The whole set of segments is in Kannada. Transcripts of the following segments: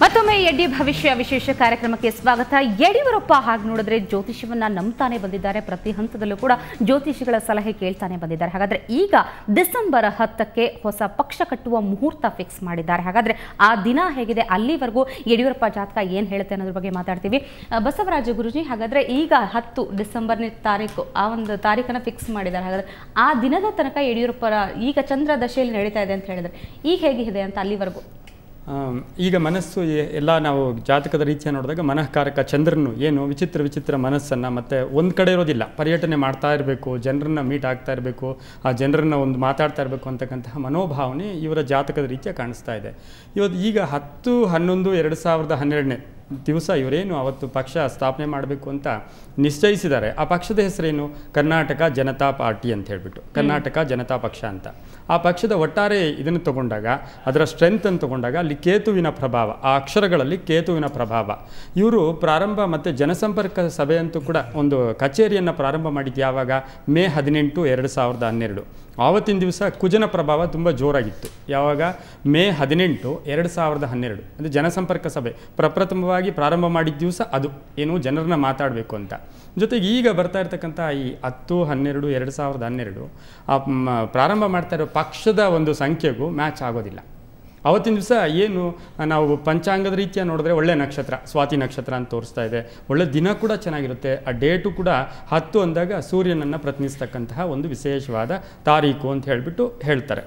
ಮತ್ತೊಮ್ಮೆ ಯಡಿ ಭವಿಷ್ಯ ವಿಶೇಷ ಕಾರ್ಯಕ್ರಮಕ್ಕೆ ಸ್ವಾಗತ ಯಡಿಯೂರಪ್ಪ ಹಾಗೆ ನೋಡಿದ್ರೆ ಜ್ಯೋತಿಷವನ್ನ ನಂಬ್ತಾನೆ ಬಂದಿದ್ದಾರೆ ಪ್ರತಿ ಹಂತದಲ್ಲೂ ಕೂಡ ಜ್ಯೋತಿಷಿಗಳ ಸಲಹೆ ಕೇಳ್ತಾನೆ ಬಂದಿದ್ದಾರೆ ಹಾಗಾದ್ರೆ ಈಗ ಡಿಸೆಂಬರ್ ಹತ್ತಕ್ಕೆ ಹೊಸ ಪಕ್ಷ ಕಟ್ಟುವ ಮುಹೂರ್ತ ಫಿಕ್ಸ್ ಮಾಡಿದ್ದಾರೆ ಹಾಗಾದ್ರೆ ಆ ದಿನ ಹೇಗಿದೆ ಅಲ್ಲಿವರೆಗೂ ಯಡಿಯೂರಪ್ಪ ಜಾತಕ ಏನು ಹೇಳುತ್ತೆ ಅನ್ನೋದ್ರ ಬಗ್ಗೆ ಮಾತಾಡ್ತೀವಿ ಬಸವರಾಜ ಗುರುಜಿ ಹಾಗಾದ್ರೆ ಈಗ ಹತ್ತು ಡಿಸೆಂಬರ್ನೇ ತಾರೀಕು ಆ ಒಂದು ತಾರೀಕನ್ನ ಫಿಕ್ಸ್ ಮಾಡಿದ್ದಾರೆ ಹಾಗಾದ್ರೆ ಆ ದಿನದ ತನಕ ಯಡಿಯೂರಪ್ಪರ ಈಗ ಚಂದ್ರ ದಶೆಯಲ್ಲಿ ನಡೀತಾ ಇದೆ ಅಂತ ಹೇಳಿದ್ರೆ ಈಗ ಹೇಗಿದೆ ಅಂತ ಅಲ್ಲಿವರೆಗೂ ಈಗ ಮನಸ್ಸು ಎಲ್ಲ ನಾವು ಜಾತಕದ ರೀತಿಯ ನೋಡಿದಾಗ ಮನಃಕಾರಕ ಚಂದ್ರನು ಏನು ವಿಚಿತ್ರ ವಿಚಿತ್ರ ಮನಸ್ಸನ್ನು ಮತ್ತು ಒಂದು ಕಡೆ ಇರೋದಿಲ್ಲ ಪರ್ಯಟನೆ ಮಾಡ್ತಾ ಇರಬೇಕು ಜನರನ್ನು ಮೀಟ್ ಆಗ್ತಾ ಇರಬೇಕು ಆ ಜನರನ್ನ ಒಂದು ಮಾತಾಡ್ತಾ ಇರಬೇಕು ಅಂತಕ್ಕಂತಹ ಮನೋಭಾವನೆ ಇವರ ಜಾತಕದ ರೀತಿಯ ಕಾಣಿಸ್ತಾ ಇದೆ ಇವತ್ತು ಈಗ ಹತ್ತು ಹನ್ನೊಂದು ಎರಡು ಸಾವಿರದ ಹನ್ನೆರಡನೇ ದಿವಸ ಇವರೇನು ಅವತ್ತು ಪಕ್ಷ ಸ್ಥಾಪನೆ ಮಾಡಬೇಕು ಅಂತ ನಿಶ್ಚಯಿಸಿದ್ದಾರೆ ಆ ಪಕ್ಷದ ಹೆಸರೇನು ಕರ್ನಾಟಕ ಜನತಾ ಪಾರ್ಟಿ ಅಂತ ಹೇಳಿಬಿಟ್ಟು ಕರ್ನಾಟಕ ಜನತಾ ಪಕ್ಷ ಅಂತ ಆ ಪಕ್ಷದ ಒಟ್ಟಾರೆ ಇದನ್ನು ತಗೊಂಡಾಗ ಅದರ ಸ್ಟ್ರೆಂತನ್ನು ತಗೊಂಡಾಗ ಅಲ್ಲಿ ಕೇತುವಿನ ಪ್ರಭಾವ ಆ ಅಕ್ಷರಗಳಲ್ಲಿ ಕೇತುವಿನ ಪ್ರಭಾವ ಇವರು ಪ್ರಾರಂಭ ಮತ್ತು ಜನಸಂಪರ್ಕ ಸಭೆಯಂತೂ ಕೂಡ ಒಂದು ಕಚೇರಿಯನ್ನು ಪ್ರಾರಂಭ ಮಾಡಿದ್ದು ಯಾವಾಗ ಮೇ ಹದಿನೆಂಟು ಎರಡು ಸಾವಿರದ ಹನ್ನೆರಡು ಆವತ್ತಿನ ದಿವಸ ಕುಜನ ಪ್ರಭಾವ ತುಂಬ ಜೋರಾಗಿತ್ತು ಯಾವಾಗ ಮೇ ಹದಿನೆಂಟು ಎರಡು ಸಾವಿರದ ಹನ್ನೆರಡು ಅಂದರೆ ಜನಸಂಪರ್ಕ ಸಭೆ ಪ್ರಪ್ರಥಮವಾಗಿ ಪ್ರಾರಂಭ ಮಾಡಿದ ದಿವಸ ಅದು ಏನು ಜನರನ್ನ ಮಾತಾಡಬೇಕು ಅಂತ ಜೊತೆಗೆ ಈಗ ಬರ್ತಾ ಇರತಕ್ಕಂಥ ಈ ಹತ್ತು ಹನ್ನೆರಡು ಎರಡು ಸಾವಿರದ ಹನ್ನೆರಡು ಪ್ರಾರಂಭ ಮಾಡ್ತಾ ಇರೋ ಪಕ್ಷದ ಒಂದು ಸಂಖ್ಯೆಗೂ ಮ್ಯಾಚ್ ಆಗೋದಿಲ್ಲ ಅವತ್ತಿನ ದಿವಸ ಏನು ನಾವು ಪಂಚಾಂಗದ ರೀತಿಯ ನೋಡಿದ್ರೆ ಒಳ್ಳೆ ನಕ್ಷತ್ರ ಸ್ವಾತಿ ನಕ್ಷತ್ರ ಅಂತ ತೋರಿಸ್ತಾ ಇದೆ ಒಳ್ಳೆ ದಿನ ಕೂಡ ಚೆನ್ನಾಗಿರುತ್ತೆ ಆ ಡೇಟು ಕೂಡ ಹತ್ತು ಅಂದಾಗ ಸೂರ್ಯನನ್ನು ಪ್ರತಿನಿಸ್ತಕ್ಕಂತಹ ಒಂದು ವಿಶೇಷವಾದ ತಾರೀಕು ಅಂತ ಹೇಳಿಬಿಟ್ಟು ಹೇಳ್ತಾರೆ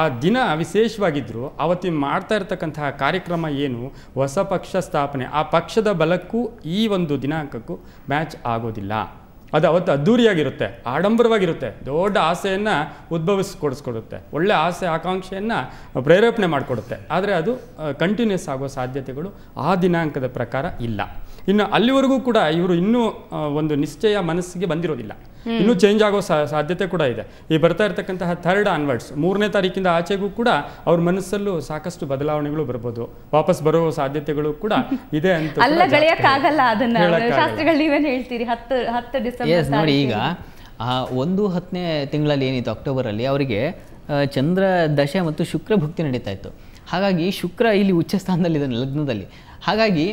ಆ ದಿನ ವಿಶೇಷವಾಗಿದ್ದರೂ ಅವತ್ತಿನ ಮಾಡ್ತಾ ಇರತಕ್ಕಂತಹ ಕಾರ್ಯಕ್ರಮ ಏನು ಹೊಸ ಪಕ್ಷ ಸ್ಥಾಪನೆ ಆ ಪಕ್ಷದ ಬಲಕ್ಕೂ ಈ ಒಂದು ದಿನಾಂಕಕ್ಕೂ ಮ್ಯಾಚ್ ಆಗೋದಿಲ್ಲ ಅದು ಅವತ್ತು ಅದ್ದೂರಿಯಾಗಿರುತ್ತೆ ಆಡಂಬರವಾಗಿರುತ್ತೆ ದೊಡ್ಡ ಆಸೆಯನ್ನು ಉದ್ಭವಿಸ್ಕೊಡಿಸ್ಕೊಡುತ್ತೆ ಒಳ್ಳೆ ಆಸೆ ಆಕಾಂಕ್ಷೆಯನ್ನು ಪ್ರೇರೇಪಣೆ ಮಾಡಿಕೊಡುತ್ತೆ ಆದರೆ ಅದು ಕಂಟಿನ್ಯೂಸ್ ಆಗೋ ಸಾಧ್ಯತೆಗಳು ಆ ದಿನಾಂಕದ ಪ್ರಕಾರ ಇಲ್ಲ ಇನ್ನು ಅಲ್ಲಿವರೆಗೂ ಕೂಡ ಇವರು ಇನ್ನೂ ಒಂದು ನಿಶ್ಚಯ ಮನಸ್ಸಿಗೆ ಬಂದಿರೋದಿಲ್ಲ ಇನ್ನೂ ಚೇಂಜ್ ಆಗೋ ಸಾಧ್ಯತೆ ಕೂಡ ಇದೆ ಈ ಬರ್ತಾ ಇರತಕ್ಕಂತಹ ಥರ್ಡ್ ಆನ್ವರ್ಡ್ಸ್ ಮೂರನೇ ತಾರೀಕಿಂದ ಆಚೆಗೂ ಕೂಡ ಅವ್ರ ಮನಸ್ಸಲ್ಲೂ ಸಾಕಷ್ಟು ಬದಲಾವಣೆಗಳು ಬರ್ಬೋದು ವಾಪಸ್ ಬರುವ ಸಾಧ್ಯತೆಗಳು ಕೂಡ ಇದೆ ಅಂತ ಹೇಳ್ತೀರಿ ನೋಡಿ ಈಗ ಆ ಒಂದು ಹತ್ತನೇ ತಿಂಗಳಲ್ಲಿ ಏನಿತ್ತು ಅಲ್ಲಿ ಅವರಿಗೆ ಚಂದ್ರ ದಶೆ ಮತ್ತು ಶುಕ್ರ ಭುಕ್ತಿ ನಡೀತಾ ಇತ್ತು ಹಾಗಾಗಿ ಶುಕ್ರ ಇಲ್ಲಿ ಉಚ್ಚ ಸ್ಥಾನದಲ್ಲಿ ಇದೆ ಲಗ್ನದಲ್ಲಿ ಹಾಗಾಗಿ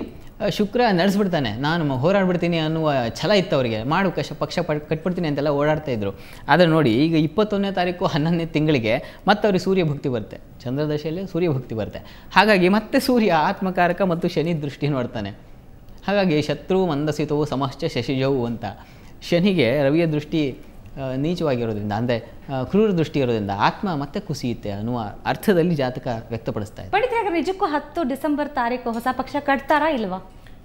ಶುಕ್ರ ನಡೆಸ್ಬಿಡ್ತಾನೆ ನಾನು ಹೋರಾಡ್ಬಿಡ್ತೀನಿ ಅನ್ನುವ ಛಲ ಇತ್ತು ಅವರಿಗೆ ಮಾಡು ಕಷ್ಟ ಪಕ್ಷ ಪಟ್ ಕಟ್ಬಿಡ್ತೀನಿ ಅಂತೆಲ್ಲ ಓಡಾಡ್ತಾ ಇದ್ರು ಆದರೆ ನೋಡಿ ಈಗ ಇಪ್ಪತ್ತೊಂದನೇ ತಾರೀಕು ಹನ್ನೊಂದನೇ ತಿಂಗಳಿಗೆ ಮತ್ತೆ ಅವ್ರಿಗೆ ಸೂರ್ಯ ಭಕ್ತಿ ಬರುತ್ತೆ ಚಂದ್ರದಶೆಯಲ್ಲಿ ಸೂರ್ಯ ಭಕ್ತಿ ಬರುತ್ತೆ ಹಾಗಾಗಿ ಮತ್ತೆ ಸೂರ್ಯ ಆತ್ಮಕಾರಕ ಮತ್ತು ಶನಿ ದೃಷ್ಟಿ ನೋಡ್ತಾನೆ ಹಾಗಾಗಿ ಶತ್ರು ಮಂದಸಿತವು ಸಮಶ್ಚ ಶಶಿಜವು ಅಂತ ಶನಿಗೆ ರವಿಯ ದೃಷ್ಟಿ ನೀಚವಾಗಿರೋದ್ರಿಂದ ಅಂದರೆ ಕ್ರೂರ ದೃಷ್ಟಿ ಇರೋದ್ರಿಂದ ಆತ್ಮ ಮತ್ತೆ ಕುಸಿಯುತ್ತೆ ಅನ್ನುವ ಅರ್ಥದಲ್ಲಿ ಜಾತಕ ವ್ಯಕ್ತಪಡಿಸ್ತಾ ಇದೆ ನಿಜಕ್ಕೂ ಹತ್ತು ಡಿಸೆಂಬರ್ ತಾರೀಕು ಹೊಸ ಪಕ್ಷ ಕಟ್ತಾರಾ ಇಲ್ವಾ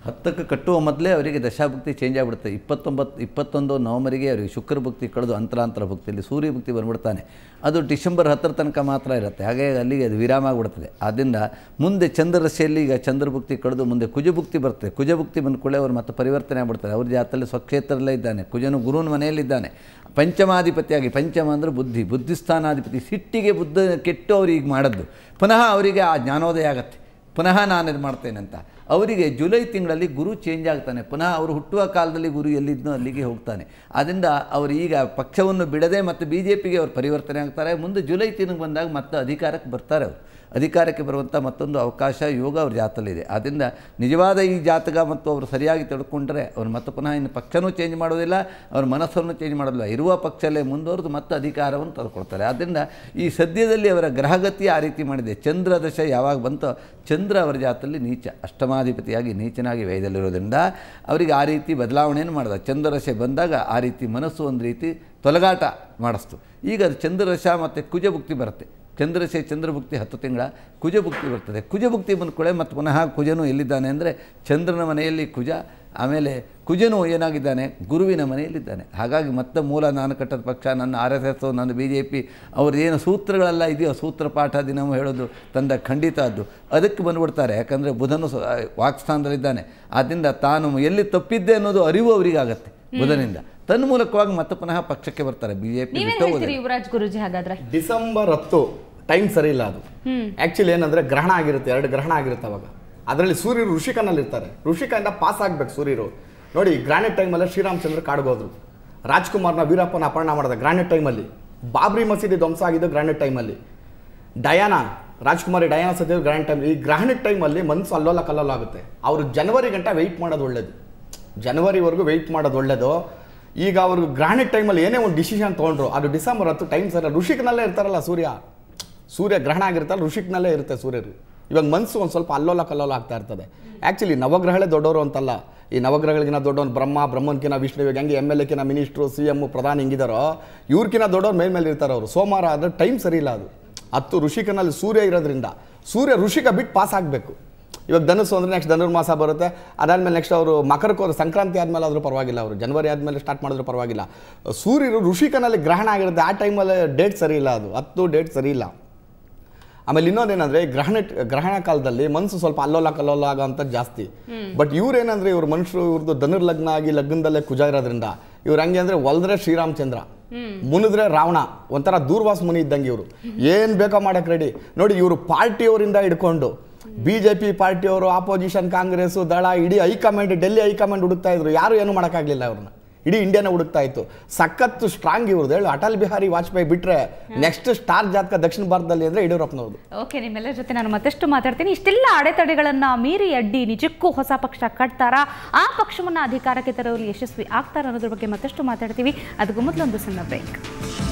ಹತ್ತಕ್ಕೆ ಕಟ್ಟುವ ಮೊದಲೇ ಅವರಿಗೆ ದಶಾಭಕ್ತಿ ಚೇಂಜ್ ಆಗಿಬಿಡುತ್ತೆ ಇಪ್ಪತ್ತೊಂಬತ್ತು ಇಪ್ಪತ್ತೊಂದು ನವಂಬರಿಗೆ ಅವರಿಗೆ ಶುಕ್ರ ಭಕ್ತಿ ಕಳೆದು ಅಂತರಾಂತರ ಭಕ್ತಿಯಲ್ಲಿ ಸೂರ್ಯ ಭಕ್ತಿ ಅದು ಡಿಸೆಂಬರ್ ಹತ್ತರ ತನಕ ಮಾತ್ರ ಇರುತ್ತೆ ಹಾಗೆ ಅಲ್ಲಿಗೆ ಅದು ವಿರಾಮ ಆಗಿಬಿಡ್ತದೆ ಆದ್ದರಿಂದ ಮುಂದೆ ಚಂದ್ರರಶೆಯಲ್ಲಿ ಈಗ ಚಂದ್ರಭಕ್ತಿ ಕಳೆದು ಮುಂದೆ ಕುಜಭುಕ್ತಿ ಬರ್ತದೆ ಕುಜಭುಕ್ತಿ ಬಂದ ಕೂಡಲೇ ಅವರು ಮತ್ತೆ ಪರಿವರ್ತನೆ ಆಗ್ಬಿಡ್ತಾರೆ ಅವ್ರ ಜಾತಲ್ಲಿ ಸ್ವಕ್ಷೇತ್ರದಲ್ಲೇ ಇದ್ದಾನೆ ಕುಜನು ಗುರುವಿನ ಮನೆಯಲ್ಲಿದ್ದಾನೆ ಪಂಚಮಾಧಿಪತಿಯಾಗಿ ಪಂಚಮ ಅಂದರೆ ಬುದ್ಧಿ ಬುದ್ಧಿಸ್ಥಾನಾಧಿಪತಿ ಸಿಟ್ಟಿಗೆ ಬುದ್ಧ ಕೆಟ್ಟು ಈಗ ಮಾಡದ್ದು ಪುನಃ ಅವರಿಗೆ ಆ ಜ್ಞಾನೋದಯ ಆಗತ್ತೆ ಪುನಃ ನಾನು ಇದು ಮಾಡ್ತೇನೆ ಅಂತ ಅವರಿಗೆ ಜುಲೈ ತಿಂಗಳಲ್ಲಿ ಗುರು ಚೇಂಜ್ ಆಗ್ತಾನೆ ಪುನಃ ಅವರು ಹುಟ್ಟುವ ಕಾಲದಲ್ಲಿ ಗುರು ಎಲ್ಲಿದ್ದನೋ ಅಲ್ಲಿಗೆ ಹೋಗ್ತಾನೆ ಆದ್ದರಿಂದ ಅವರು ಈಗ ಪಕ್ಷವನ್ನು ಬಿಡದೆ ಮತ್ತು ಬಿ ಜೆ ಪಿಗೆ ಅವರು ಪರಿವರ್ತನೆ ಆಗ್ತಾರೆ ಮುಂದೆ ಜುಲೈ ತಿಂಗಳಿಗೆ ಬಂದಾಗ ಮತ್ತೆ ಅಧಿಕಾರಕ್ಕೆ ಬರ್ತಾರೆ ಅವರು ಅಧಿಕಾರಕ್ಕೆ ಬರುವಂಥ ಮತ್ತೊಂದು ಅವಕಾಶ ಯೋಗ ಅವ್ರ ಜಾತಲ್ಲಿದೆ ಆದ್ದರಿಂದ ನಿಜವಾದ ಈ ಜಾತಕ ಮತ್ತು ಅವರು ಸರಿಯಾಗಿ ತಿಳ್ಕೊಂಡ್ರೆ ಅವ್ರು ಮತ್ತೆ ಪುನಃ ಇನ್ನು ಪಕ್ಷನೂ ಚೇಂಜ್ ಮಾಡೋದಿಲ್ಲ ಅವ್ರ ಮನಸ್ಸನ್ನು ಚೇಂಜ್ ಮಾಡೋದಿಲ್ಲ ಇರುವ ಪಕ್ಷಲ್ಲೇ ಮುಂದುವರೆದು ಮತ್ತೆ ಅಧಿಕಾರವನ್ನು ತಂದುಕೊಡ್ತಾರೆ ಆದ್ದರಿಂದ ಈ ಸದ್ಯದಲ್ಲಿ ಅವರ ಗ್ರಹಗತಿ ಆ ರೀತಿ ಮಾಡಿದೆ ಚಂದ್ರ ಯಾವಾಗ ಬಂತೋ ಚಂದ್ರ ಅವರ ಜಾತಲ್ಲಿ ನೀಚ ಅಷ್ಟಮಾಧಿಪತಿಯಾಗಿ ನೀಚನಾಗಿ ವ್ಯಯದಲ್ಲಿರೋದ್ರಿಂದ ಅವರಿಗೆ ಆ ರೀತಿ ಬದಲಾವಣೆಯನ್ನು ಮಾಡಿದ ಚಂದ್ರದಶೆ ಬಂದಾಗ ಆ ರೀತಿ ಮನಸ್ಸು ಒಂದು ರೀತಿ ತೊಲಗಾಟ ಮಾಡಿಸ್ತು ಈಗ ಅದು ಚಂದ್ರದಶ ಮತ್ತು ಕುಜಭುಕ್ತಿ ಬರುತ್ತೆ ಚಂದ್ರಸೆ ಚಂದ್ರಭುಕ್ತಿ ಹತ್ತು ತಿಂಗಳ ಕುಜಭುಕ್ತಿ ಬರ್ತದೆ ಕುಜಭುಕ್ತಿ ಬಂದ ಕೂಡಲೇ ಮತ್ತು ಪುನಃ ಕುಜನು ಎಲ್ಲಿದ್ದಾನೆ ಅಂದರೆ ಚಂದ್ರನ ಮನೆಯಲ್ಲಿ ಕುಜ ಆಮೇಲೆ ಕುಜನು ಏನಾಗಿದ್ದಾನೆ ಗುರುವಿನ ಮನೆಯಲ್ಲಿದ್ದಾನೆ ಹಾಗಾಗಿ ಮತ್ತೆ ಮೂಲ ನಾನು ಕಟ್ಟದ ಪಕ್ಷ ನನ್ನ ಆರ್ ಎಸ್ ಎಸ್ ನನ್ನ ಬಿ ಜೆ ಪಿ ಏನು ಸೂತ್ರಗಳೆಲ್ಲ ಇದೆಯೋ ಸೂತ್ರ ಪಾಠ ದಿನವೂ ಹೇಳೋದು ತಂದ ಖಂಡಿತ ಅದು ಅದಕ್ಕೆ ಬಂದುಬಿಡ್ತಾರೆ ಯಾಕಂದರೆ ಬುಧನು ವಾಕ್ಸ್ಥಾನದಲ್ಲಿದ್ದಾನೆ ಆದ್ದರಿಂದ ತಾನು ಎಲ್ಲಿ ತಪ್ಪಿದ್ದೆ ಅನ್ನೋದು ಅರಿವು ಅವರಿಗಾಗತ್ತೆ ಬುಧನಿಂದ ತನ್ಮೂಲಕವಾಗಿ ಮತ್ತೆ ಪುನಃ ಪಕ್ಷಕ್ಕೆ ಬರ್ತಾರೆ ಬಿಜೆಪಿ ಯುವರಾಜ್ ಗುರುಜಿ ಡಿಸೆಂಬರ್ ಹತ್ತು ಟೈಮ್ ಸರಿ ಇಲ್ಲ ಅದು ಆಕ್ಚುಲಿ ಏನಂದ್ರೆ ಗ್ರಹಣ ಆಗಿರುತ್ತೆ ಎರಡು ಗ್ರಹಣ ಆಗಿರುತ್ತೆ ಅವಾಗ ಅದರಲ್ಲಿ ಸೂರ್ಯರು ಋಷಿಕನಲ್ಲಿ ಇರ್ತಾರೆ ಋಷಿಕಿಂದ ಪಾಸ್ ಆಗಬೇಕು ಸೂರ್ಯರು ನೋಡಿ ಗ್ರಾನೆಟ್ ಟೈಮಲ್ಲಿ ಶ್ರೀರಾಮಚಂದ್ರ ಕಾಡುಗೋದ್ರು ರಾಜ್ಕುಮಾರ್ನ ವೀರಪ್ಪನ ಅಪರಣ ಮಾಡಿದ ಗ್ರಾನೆಟ್ ಟೈಮಲ್ಲಿ ಬಾಬ್ರಿ ಮಸೀದಿ ಧ್ವಂಸ ಆಗಿದ್ದು ಗ್ರಾನೆಟ್ ಟೈಮಲ್ಲಿ ಡಯಾನಾ ರಾಜ್ಕುಮಾರಿ ಡಯಾನಾ ಸದ್ಯ ಗ್ರಾನೆಟ್ ಟೈಮ್ ಈ ಗ್ರಾನೆಟ್ ಟೈಮಲ್ಲಿ ಮನಸ್ಸು ಅಲ್ಲೋಲ ಕಲ್ಲೋಲ ಆಗುತ್ತೆ ಅವರು ಜನವರಿ ಗಂಟ ವೆಯ್ಟ್ ಮಾಡೋದು ಒಳ್ಳೇದು ಜನವರಿವರೆಗೂ ವೆಯ್ಟ್ ಮಾಡೋದು ಒಳ್ಳೇದು ಈಗ ಅವರು ಗ್ರಾನೆಟ್ ಟೈಮಲ್ಲಿ ಏನೇ ಒಂದು ಡಿಸಿಷನ್ ತೊಗೊಂಡ್ರು ಅದು ಡಿಸೆಂಬರ್ ಹತ್ತು ಟೈಮ್ ಸರಿ ಋಷಿಕನಲ್ಲೇ ಇರ್ತಾರಲ್ಲ ಸೂರ್ಯ ಸೂರ್ಯ ಗ್ರಹಣ ಆಗಿರ್ತಲ್ಲ ಋಷಿಕ್ನಲ್ಲೇ ಇರುತ್ತೆ ಸೂರ್ಯರು ಇವಾಗ ಮನಸ್ಸು ಒಂದು ಸ್ವಲ್ಪ ಅಲ್ಲೋಲ ಕಲ್ಲೋಲ ಆಗ್ತಾ ಇರ್ತದೆ ಆ್ಯಕ್ಚುಲಿ ನವಗ್ರಹಗಳೇ ದೊಡ್ಡವರು ಅಂತಲ್ಲ ಈ ನವಗ್ರಹಗಳಿಗಿನ ದೊಡ್ಡವನು ಬ್ರಹ್ಮ ಬ್ರಹ್ಮನ್ಕಿನ ವಿಷ್ಣು ಇವಾಗ ಹೆಂಗೆ ಎಮ್ ಎಲ್ ಎಕಿನ ಮಿನಿಸ್ಟ್ರು ಸಿ ಎಮ್ಮು ಪ್ರಧಾನಿ ಹಿಂಗಿದಾರೋ ಇವ್ರಕಿನ ದೊಡ್ಡವ್ರು ಮೇಲ್ಮೇಲೆ ಇರ್ತಾರೆ ಅವರು ಸೋಮವಾರ ಆದರೆ ಟೈಮ್ ಸರಿ ಇಲ್ಲ ಅದು ಹತ್ತು ಋಷಿಕನಲ್ಲಿ ಸೂರ್ಯ ಇರೋದ್ರಿಂದ ಸೂರ್ಯ ಋಷಿಕ ಬಿಟ್ಟು ಪಾಸ್ ಆಗಬೇಕು ಇವಾಗ ಧನಸ್ಸು ಅಂದರೆ ನೆಕ್ಸ್ಟ್ ಧನುರ್ಮಾಸ ಬರುತ್ತೆ ಅದಾದಮೇಲೆ ನೆಕ್ಸ್ಟ್ ಅವರು ಮಕರಕ್ಕೆ ಸಂಕ್ರಾಂತಿ ಆದಮೇಲೆ ಆದರೂ ಪರವಾಗಿಲ್ಲ ಅವರು ಜನವರಿ ಆದಮೇಲೆ ಸ್ಟಾರ್ಟ್ ಮಾಡಿದ್ರು ಪರವಾಗಿಲ್ಲ ಸೂರ್ಯರು ಋಷಿಕನಲ್ಲಿ ಗ್ರಹಣ ಆಗಿರುತ್ತೆ ಆ ಟೈಮಲ್ಲಿ ಡೇಟ್ ಸರಿ ಇಲ್ಲ ಅದು ಹತ್ತು ಡೇಟ್ ಸರಿ ಇಲ್ಲ ಆಮೇಲೆ ಇನ್ನೊಂದೇನಂದ್ರೆ ಗ್ರಹಣ ಗ್ರಹಣ ಕಾಲದಲ್ಲಿ ಮನಸ್ಸು ಸ್ವಲ್ಪ ಅಲ್ಲೋಲ ಕಲ್ಲೋಲ ಆಗಂತ ಜಾಸ್ತಿ ಬಟ್ ಇವ್ರೇನಂದ್ರೆ ಇವ್ರ ಮನುಷ್ಯರು ಇವ್ರದ್ದು ಧನುರ್ ಲಗ್ನ ಆಗಿ ಲಗ್ನದಲ್ಲೇ ಕುಜ ಇರೋದ್ರಿಂದ ಇವ್ರ ಹಂಗೆ ಅಂದ್ರೆ ಒಲ್ದ್ರೆ ಶ್ರೀರಾಮಚಂದ್ರ ಮುನಿದ್ರೆ ರಾವಣ ಒಂಥರ ದೂರ್ವಾಸ ಮುನಿ ಇದ್ದಂಗೆ ಇವರು ಏನ್ ಬೇಕೋ ಮಾಡಕ್ ರೆಡಿ ನೋಡಿ ಇವರು ಪಾರ್ಟಿಯವರಿಂದ ಹಿಡ್ಕೊಂಡು ಬಿಜೆಪಿ ಪಾರ್ಟಿಯವರು ಆಪೋಸಿಷನ್ ಕಾಂಗ್ರೆಸ್ ದಳ ಇಡೀ ಹೈಕಮಾಂಡ್ ಡೆಲ್ಲಿ ಹೈಕಮಾಂಡ್ ಹುಡುಕ್ತಾ ಇದ್ರು ಯಾರು ಏನು ಮಾಡೋಕ್ಕಾಗಲಿಲ್ಲ ಅವ್ರನ್ನ ಇಡೀ ಇಂಡಿಯಾನ ಹುಡುಕ್ತಾ ಇತ್ತು ಸಖತ್ತು ಸ್ಟ್ರಾಂಗ್ ಇವ್ರದ್ದು ಹೇಳು ಅಟಲ್ ಬಿಹಾರಿ ವಾಜಪೇಯಿ ಬಿಟ್ರೆ ನೆಕ್ಸ್ಟ್ ಸ್ಟಾರ್ ಜಾತಕ ದಕ್ಷಿಣ ಭಾರತದಲ್ಲಿ ಅಂದ್ರೆ ಯಡಿಯೂರಪ್ಪನವ್ರದ್ದು ಓಕೆ ನಿಮ್ಮೆಲ್ಲರ ಜೊತೆ ನಾನು ಮತ್ತಷ್ಟು ಮಾತಾಡ್ತೀನಿ ಇಷ್ಟೆಲ್ಲ ಅಡೆತಡೆಗಳನ್ನ ಮೀರಿ ಅಡ್ಡಿ ನಿಜಕ್ಕೂ ಹೊಸ ಪಕ್ಷ ಕಟ್ತಾರಾ ಆ ಪಕ್ಷವನ್ನು ಅಧಿಕಾರಕ್ಕೆ ತರೋರು ಯಶಸ್ವಿ ಆಗ್ತಾರ ಅನ್ನೋದ್ರ ಬಗ್ಗೆ ಮತ್ತಷ್ಟು ಮಾತಾಡ್ತೀವಿ ಅದಕ್ಕೂ ಒಂದು ಸಣ್ಣ ಬ್ರೇಕ್